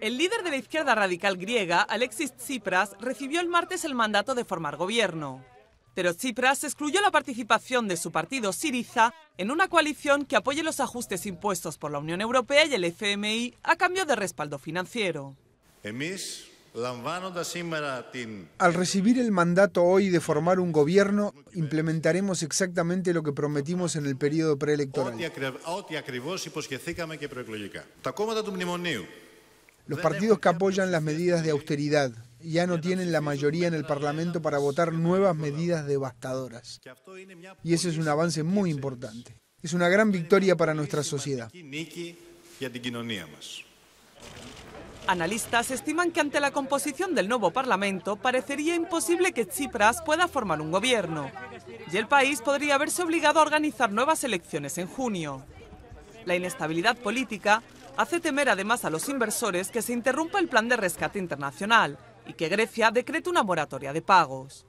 El líder de la izquierda radical griega, Alexis Tsipras, recibió el martes el mandato de formar gobierno. Pero Tsipras excluyó la participación de su partido Siriza en una coalición que apoye los ajustes impuestos por la Unión Europea y el FMI a cambio de respaldo financiero. Al recibir el mandato hoy de formar un gobierno, implementaremos exactamente lo que prometimos en el periodo preelectoral. Los partidos que apoyan las medidas de austeridad ya no tienen la mayoría en el Parlamento para votar nuevas medidas devastadoras. Y ese es un avance muy importante. Es una gran victoria para nuestra sociedad. Analistas estiman que ante la composición del nuevo Parlamento parecería imposible que Tsipras pueda formar un gobierno y el país podría verse obligado a organizar nuevas elecciones en junio. La inestabilidad política hace temer además a los inversores que se interrumpa el plan de rescate internacional y que Grecia decrete una moratoria de pagos.